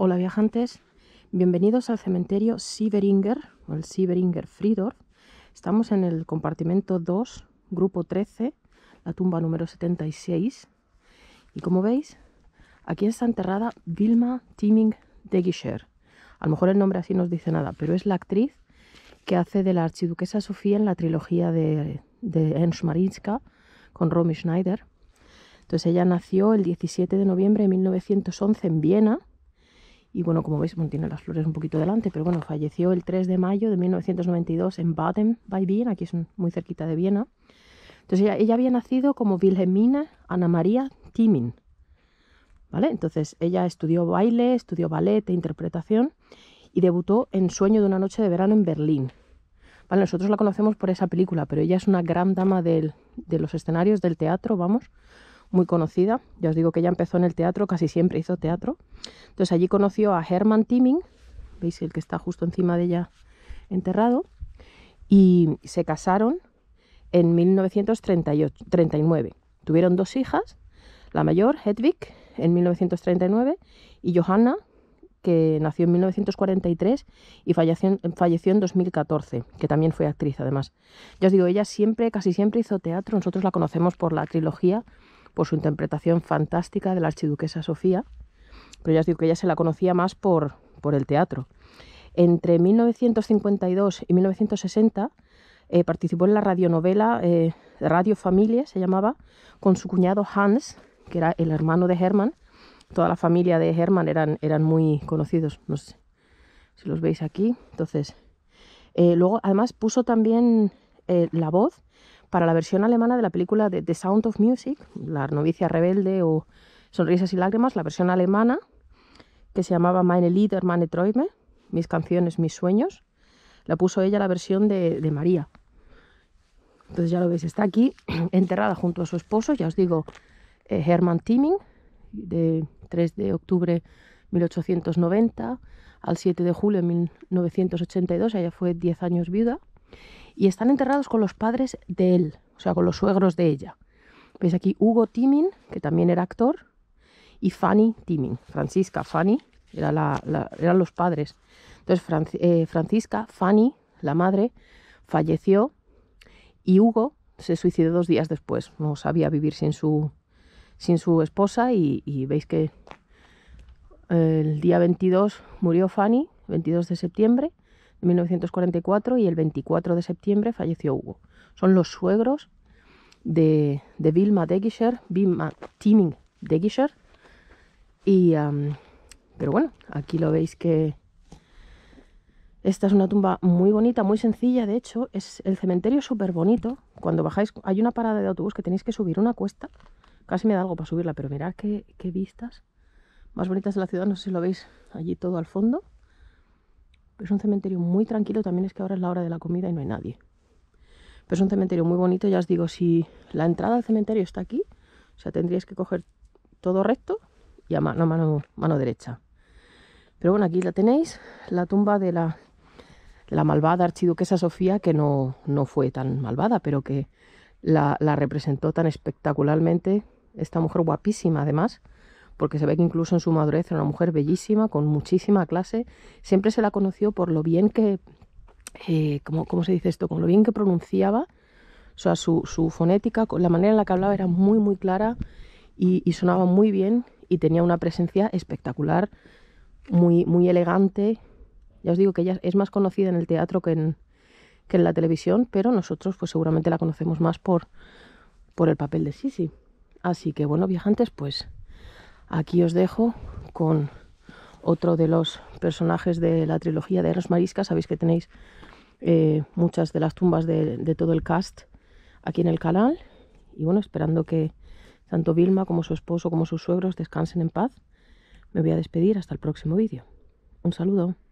Hola viajantes, bienvenidos al cementerio Sieberinger, o el Sieberinger Friedhof. Estamos en el compartimento 2, grupo 13, la tumba número 76. Y como veis, aquí está enterrada Vilma Timing de Gischer. A lo mejor el nombre así no os dice nada, pero es la actriz que hace de la archiduquesa Sofía en la trilogía de, de Ernst Marinska con Romy Schneider. Entonces ella nació el 17 de noviembre de 1911 en Viena y bueno, como veis, mantiene tiene las flores un poquito delante, pero bueno, falleció el 3 de mayo de 1992 en Baden by aquí es muy cerquita de Viena. Entonces ella, había nacido como Wilhelmina Ana María Timin. ¿Vale? Entonces ella estudió baile, estudió ballet e interpretación y debutó en Sueño de una noche de verano en Berlín. Vale, nosotros la conocemos por esa película, pero ella es una gran dama de los escenarios, del teatro, vamos muy conocida. Ya os digo que ella empezó en el teatro, casi siempre hizo teatro. Entonces allí conoció a Herman Timing, veis el que está justo encima de ella enterrado, y se casaron en 1939. Tuvieron dos hijas, la mayor, Hedwig, en 1939, y Johanna, que nació en 1943 y falleció falleció en 2014, que también fue actriz además. Ya os digo, ella siempre, casi siempre hizo teatro, nosotros la conocemos por la trilogía por su interpretación fantástica de la archiduquesa Sofía, pero ya os digo que ella se la conocía más por, por el teatro. Entre 1952 y 1960 eh, participó en la radionovela eh, Radio Familia, se llamaba, con su cuñado Hans, que era el hermano de Hermann. Toda la familia de Hermann eran, eran muy conocidos, no sé si los veis aquí. Entonces, eh, luego además puso también la voz para la versión alemana de la película de The Sound of Music, La novicia rebelde o Sonrisas y lágrimas, la versión alemana, que se llamaba Meine Lieder, meine Träume, Mis canciones, mis sueños, la puso ella la versión de, María. Entonces ya lo veis, está aquí enterrada junto a su esposo, ya os digo, eh, Hermann Timming, de 3 de octubre 1890 al 7 de julio de 1982, ella fue 10 años viuda. Y están enterrados con los padres de él, o sea, con los suegros de ella. Veis aquí Hugo Timin, que también era actor, y Fanny Timin. Francisca Fanny era eran los padres. Entonces, eh, Francisca Fanny, la madre, falleció y Hugo se suicidó dos días después. No sabía vivir sin su, sin su esposa y, y veis que el día 22 murió Fanny, 22 de septiembre, 1944 y el 24 de septiembre falleció Hugo. Son los suegros de, de Vilma Degischer, Vilma Timing Degischer. Y, pero bueno, aquí lo veis que esta es una tumba muy bonita, muy sencilla. De hecho, es el cementerio súper bonito. Cuando bajáis, hay una parada de autobús que tenéis que subir una cuesta. Casi me da algo para subirla, pero mirad qué, qué vistas más bonitas de la ciudad. No sé si lo veis allí todo al fondo es un cementerio muy tranquilo, también es que ahora es la hora de la comida y no hay nadie. Pero es un cementerio muy bonito, ya os digo, si la entrada al cementerio está aquí, o sea, tendríais que coger todo recto y a mano, derecha. Pero bueno, aquí la tenéis, la tumba de la, malvada archiduquesa Sofía, que no, no fue tan malvada, pero que la representó tan espectacularmente, esta mujer guapísima además, porque se ve que incluso en su madurez era una mujer bellísima, con muchísima clase, siempre se la conoció por lo bien que, eh, ¿cómo, se dice esto? Con lo bien que pronunciaba, o sea, su, fonética, la manera en la que hablaba era muy, muy clara y, sonaba muy bien y tenía una presencia espectacular, muy, muy elegante. Ya os digo que ella es más conocida en el teatro que en, que en la televisión, pero nosotros pues seguramente la conocemos más por, por el papel de Sisi. Así que bueno, viajantes, pues Aquí os dejo con otro de los personajes de la trilogía de Los Mariscas. Sabéis que tenéis eh, muchas de las tumbas de, de, todo el cast aquí en el canal. Y bueno, esperando que tanto Vilma como su esposo como sus suegros descansen en paz, me voy a despedir hasta el próximo vídeo. Un saludo.